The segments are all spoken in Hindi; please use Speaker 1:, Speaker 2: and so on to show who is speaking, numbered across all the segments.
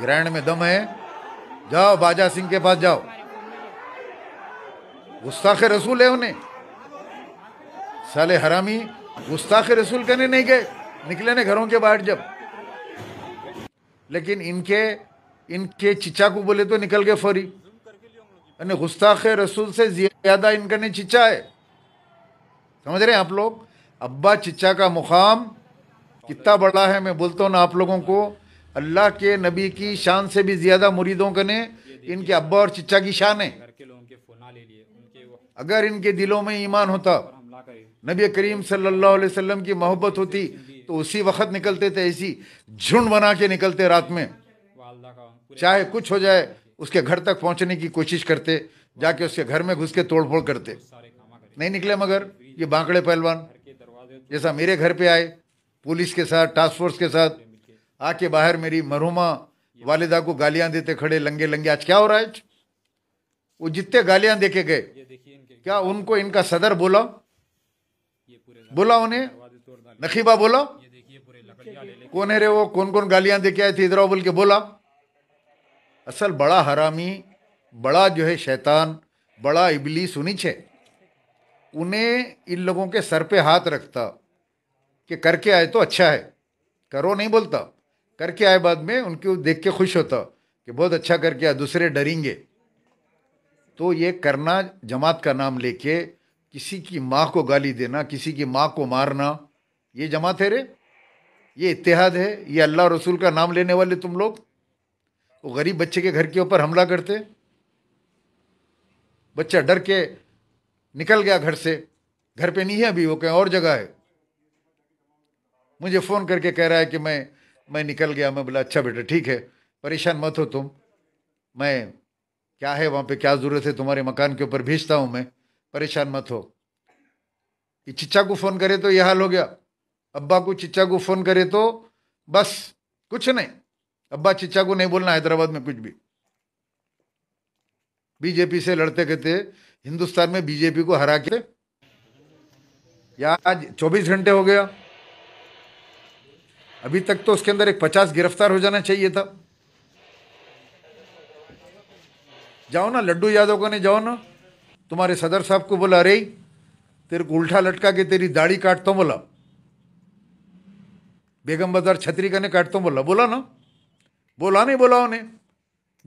Speaker 1: ग्रैंड में दम है जाओ बाजा सिंह के पास जाओ गुस्ताखे रसूल है उन्हें साले हरामी गुस्ताखे रसूल कहने नहीं गए निकले ने घरों के बाहर जब लेकिन इनके इनके चिचा को बोले तो निकल गए फौरी यानी गुस्ताखे रसूल से ज्यादा इनका नहीं चिचा है समझ रहे हैं आप लोग अब्बा चिचा का मुकाम कितना बड़ा है मैं बोलता हूँ ना आप लोगों को अल्लाह के नबी की शान से भी ज़्यादा मुरीदों का ने इनके अब्बा और चिच्चा की शान है अगर इनके दिलों में ईमान होता नबी करीम सल्लल्लाहु अलैहि वसल्लम की मोहब्बत होती तो उसी वक्त निकलते थे ऐसी झुंड बना के निकलते रात में चाहे कुछ हो जाए उसके घर तक पहुंचने की कोशिश करते जाके उसके घर में घुस के तोड़फोड़ करते नहीं निकले मगर ये बांकड़े पहलवान जैसा मेरे घर पे आए पुलिस के साथ टास्क फोर्स के साथ आके बाहर मेरी मरहुमा वालिदा को गालियां देते खड़े लंगे लंगे आज क्या हो रहा है वो जितने गालियां देके गए क्या उनको इनका सदर बोला बोला उन्हें नखीबा बोला कौन है रे वो कौन कौन गालियां देके आए थे इधर बोल के बोला असल बड़ा हरामी बड़ा जो है शैतान बड़ा इबली सुनी छे उन्हें इन लोगों के सर पे हाथ रखता कि करके आए तो अच्छा है करो नहीं बोलता करके आए बाद में उनके देख के खुश होता कि बहुत अच्छा करके आया दूसरे डरेंगे तो ये करना जमात का नाम लेके किसी की माँ को गाली देना किसी की माँ को मारना ये जमात है रे ये इतिहाद है ये अल्लाह रसूल का नाम लेने वाले तुम लोग वो गरीब बच्चे के घर के ऊपर हमला करते बच्चा डर के निकल गया घर से घर पे नहीं है अभी वो कहीं और जगह है मुझे फ़ोन करके कह रहा है कि मैं मैं निकल गया मैं बोला अच्छा बेटा ठीक है परेशान मत हो तुम मैं क्या है वहाँ पे क्या ज़रूरत है तुम्हारे मकान के ऊपर भेजता हूँ मैं परेशान मत हो कि चिच्चा को फ़ोन करे तो यह हाल हो गया अब्बा को चिच्चा को फ़ोन करे तो बस कुछ नहीं अब्बा चिच्चा को नहीं बोलना हैदराबाद में कुछ भी बीजेपी से लड़ते कहते हिंदुस्तान में बीजेपी को हरा के या आज चौबीस घंटे हो गया अभी तक तो उसके अंदर एक पचास गिरफ्तार हो जाना चाहिए था जाओ ना लड्डू यादव को नहीं जाओ ना तुम्हारे सदर साहब को बोला अरे तेरे को उल्टा लटका के तेरी दाढ़ी काटता हूँ बोला बेगम बाजार छतरी का ने काटता हूँ बोला बोला ना बोला नहीं बोला उन्हें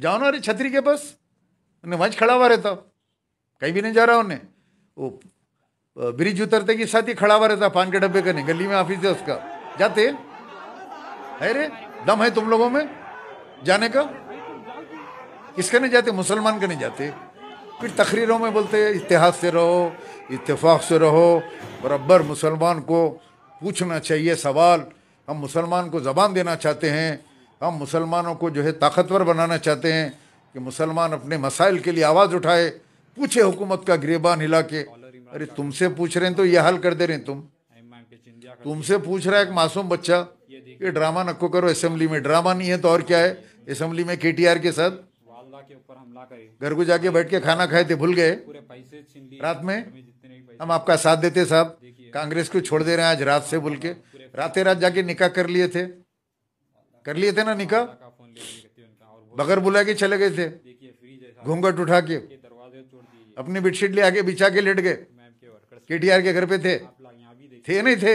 Speaker 1: जाओ ना अरे छतरी के पास उन्हें वहीं खड़ा हुआ रहता कहीं भी नहीं जा रहा उन्हें वो ब्रिज उतरते के साथ ही खड़ा हुआ रहता पान के डब्बे करने गली में ऑफिस है उसका जाते है रे दम है तुम लोगों में जाने का किसके नहीं जाते मुसलमान के नहीं जाते फिर तकरीरों में बोलते इतिहास से रहो इतफाक़ से रहो बराबर मुसलमान को पूछना चाहिए सवाल हम मुसलमान को ज़बान देना चाहते हैं हम मुसलमानों को जो है ताकतवर बनाना चाहते हैं कि मुसलमान अपने मसाइल के लिए आवाज़ उठाए पूछे हुकूमत का गिरबान हिला के अरे तुमसे पूछ रहे हैं तो यह हाल कर दे रहे हैं तुम तुमसे पूछ रहा है एक मासूम बच्चा ये ड्रामा नक्को करो असेंबली में ड्रामा नहीं है तो और क्या है असेंबली में के के साथ के ऊपर हमला करे घर को जाके बैठ के खाना खाए थे भूल गए रात में हम आपका साथ देते साहब कांग्रेस को छोड़ दे रहे हैं आज रात से भूल के हाँ, रातें रात जाके निकाह कर लिए थे कर लिए थे ना निकाह बगर बुला के चले गए थे घूंघट उठा के अपनी बेडशीट ले आके बिछा के लेट गए के टी के घर पे थे थे नहीं थे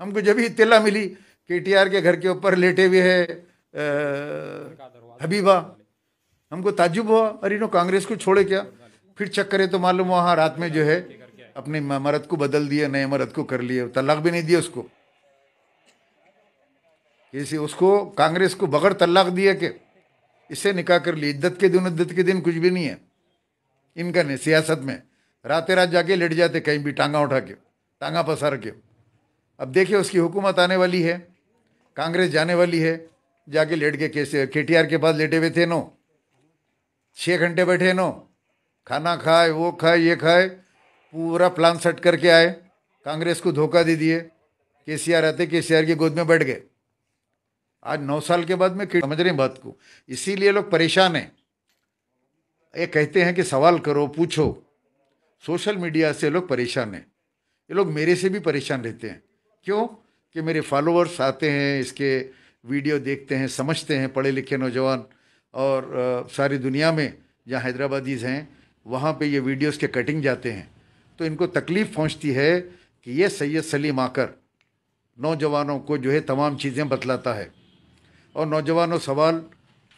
Speaker 1: हमको जब ही इतला मिली के टी आर के घर के ऊपर लेटे हुए है हबीबा हमको ताजुब हुआ अरे इन्हों कांग्रेस को छोड़े क्या फिर चेक करें तो मालूम वहाँ रात में जो है अपने मरद को बदल दिया नए मरद को कर लिए तलाक भी नहीं दिया उसको किसी उसको कांग्रेस को बगैर तलाक दिया के इससे निकाह कर लिया इद्दत के दिन इद्दत के दिन कुछ भी नहीं है इनका नहीं सियासत में रातें रात जाके लेट जाते कहीं भी टांगा उठा के टांगा पसार के अब देखिए उसकी हुकूमत आने वाली है कांग्रेस जाने वाली है जाके लेट के कैसे के के पास लेटे हुए थे नो छः घंटे बैठे नो खाना खाए वो खाए ये खाए पूरा प्लान सेट करके आए कांग्रेस को धोखा दे दिए के सी आर आते के सी आर की गोद में बैठ गए आज नौ साल के बाद में समझ रहे बात को इसीलिए लोग परेशान हैं ये कहते हैं कि सवाल करो पूछो सोशल मीडिया से लोग परेशान हैं ये लोग मेरे से भी परेशान रहते हैं क्यों कि मेरे फॉलोअर्स आते हैं इसके वीडियो देखते हैं समझते हैं पढ़े लिखे नौजवान और आ, सारी दुनिया में जहाँ हैदराबादीज़ हैं वहाँ पे ये वीडियोस के कटिंग जाते हैं तो इनको तकलीफ़ पहुँचती है कि ये सैयद सलीम आकर नौजवानों को जो है तमाम चीज़ें बतलाता है और नौजवानों सवाल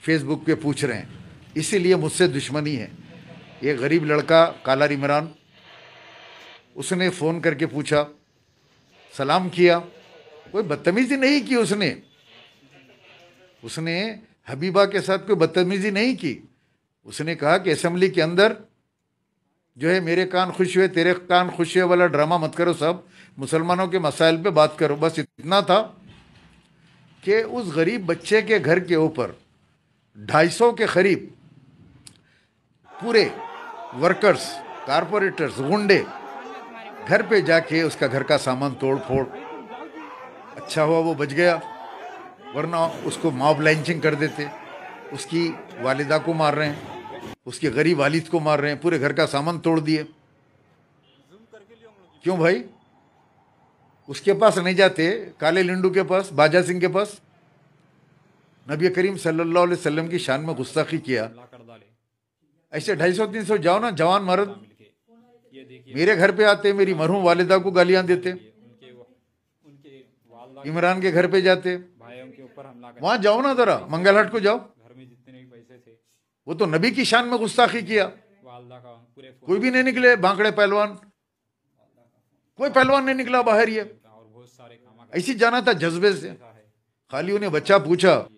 Speaker 1: फेसबुक पे पूछ रहे हैं इसीलिए मुझसे दुश्मनी है ये गरीब लड़का कालार इमरान उसने फ़ोन करके पूछा सलाम किया कोई बदतमीजी नहीं की उसने उसने हबीबा के साथ कोई बदतमीजी नहीं की उसने कहा कि असम्बली के अंदर जो है मेरे कान खुश हुए तेरे कान खुश हुए वाला ड्रामा मत करो सब मुसलमानों के मसाइल पे बात करो बस इतना था कि उस गरीब बच्चे के घर के ऊपर ढाई सौ के करीब पूरे वर्कर्स कारपोरेटर्स गुंडे घर पे जाके उसका घर का सामान तोड़ फोड़ अच्छा हुआ वो बच गया वरना उसको मॉब लैंचिंग कर देते उसकी वालिदा को मार रहे हैं उसके गरीब वालिद को मार रहे हैं पूरे घर का सामान तोड़ दिए क्यों भाई उसके पास नहीं जाते काले लिंडू के पास बाजा सिंह के पास नबी करीम सल्लल्लाहु अलैहि वसल्लम की शान में गुस्ताखी किया ऐसे ढाई सौ तीन सौ जाओ ना जवान मर्द मेरे घर पे आते मेरी मरहूम वालिदा को गालियां देते इमरान के घर पे जाते वहां जाओ ना जरा मंगलहट को जाओ घर में जितने वो तो नबी की शान में गुस्ताखी किया कोई भी नहीं निकले भांकड़े पहलवान कोई पहलवान नहीं निकला बाहर ये ऐसी जाना था जज्बे से खाली उन्हें बच्चा पूछा